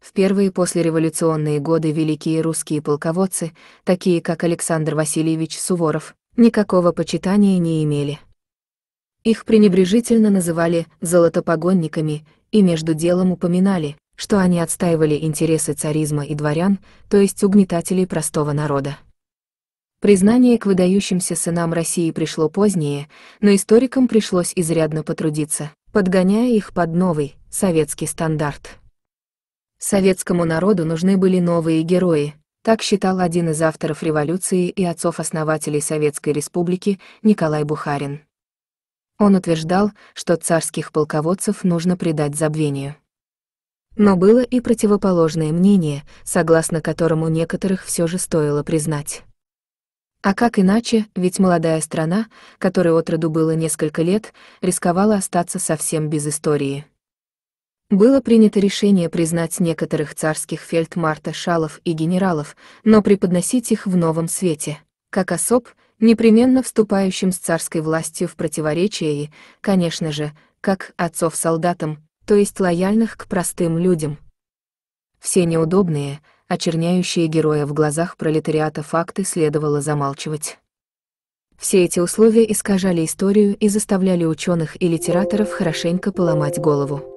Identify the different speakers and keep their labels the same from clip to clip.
Speaker 1: В первые послереволюционные годы великие русские полководцы, такие как Александр Васильевич Суворов, никакого почитания не имели. Их пренебрежительно называли «золотопогонниками» и между делом упоминали, что они отстаивали интересы царизма и дворян, то есть угнетателей простого народа. Признание к выдающимся сынам России пришло позднее, но историкам пришлось изрядно потрудиться, подгоняя их под новый, советский стандарт. Советскому народу нужны были новые герои, так считал один из авторов революции и отцов-основателей Советской Республики Николай Бухарин. Он утверждал, что царских полководцев нужно предать забвению. Но было и противоположное мнение, согласно которому некоторых все же стоило признать. А как иначе, ведь молодая страна, которой отроду было несколько лет, рисковала остаться совсем без истории. Было принято решение признать некоторых царских фельдмарта и генералов, но преподносить их в новом свете, как особ, непременно вступающим с царской властью в противоречие и, конечно же, как отцов солдатам, то есть лояльных к простым людям. Все неудобные, очерняющие героя в глазах пролетариата факты следовало замалчивать. Все эти условия искажали историю и заставляли ученых и литераторов хорошенько поломать голову.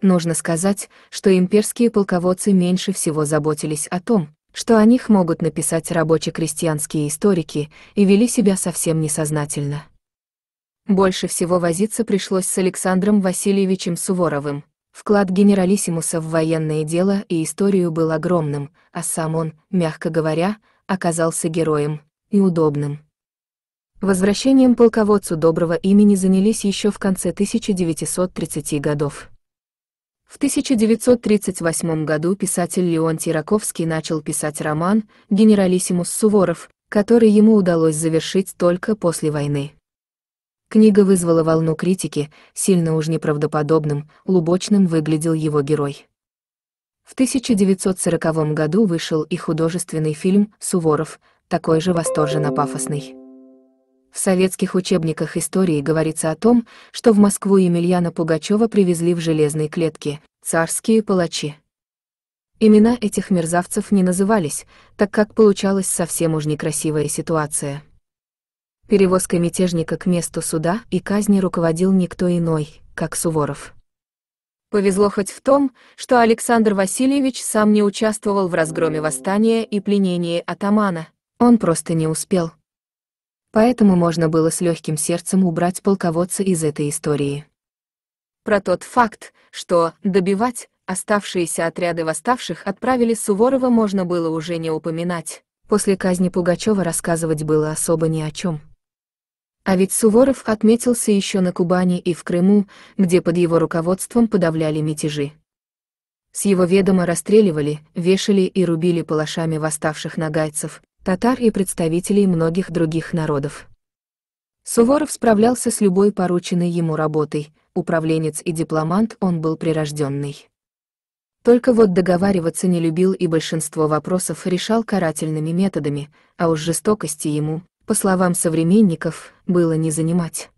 Speaker 1: Нужно сказать, что имперские полководцы меньше всего заботились о том, что о них могут написать рабоче-крестьянские историки и вели себя совсем несознательно. Больше всего возиться пришлось с Александром Васильевичем Суворовым. Вклад генералиссимуса в военное дело и историю был огромным, а сам он, мягко говоря, оказался героем и удобным. Возвращением полководцу доброго имени занялись еще в конце 1930-х годов. В 1938 году писатель Леон Тираковский начал писать роман «Генералиссимус Суворов», который ему удалось завершить только после войны. Книга вызвала волну критики, сильно уж неправдоподобным, лубочным выглядел его герой. В 1940 году вышел и художественный фильм «Суворов», такой же восторженно-пафосный. В советских учебниках истории говорится о том, что в Москву Емельяна Пугачева привезли в железные клетки царские палачи. Имена этих мерзавцев не назывались, так как получалась совсем уж некрасивая ситуация. Перевозкой мятежника к месту суда и казни руководил никто иной, как Суворов. Повезло хоть в том, что Александр Васильевич сам не участвовал в разгроме восстания и пленении атамана. Он просто не успел поэтому можно было с легким сердцем убрать полководца из этой истории. Про тот факт, что «добивать» оставшиеся отряды восставших отправили Суворова можно было уже не упоминать. После казни Пугачева рассказывать было особо ни о чем. А ведь Суворов отметился еще на Кубани и в Крыму, где под его руководством подавляли мятежи. С его ведома расстреливали, вешали и рубили палашами восставших нагайцев, татар и представителей многих других народов. Суворов справлялся с любой порученной ему работой, управленец и дипломант он был прирожденный. Только вот договариваться не любил и большинство вопросов решал карательными методами, а уж жестокости ему, по словам современников, было не занимать.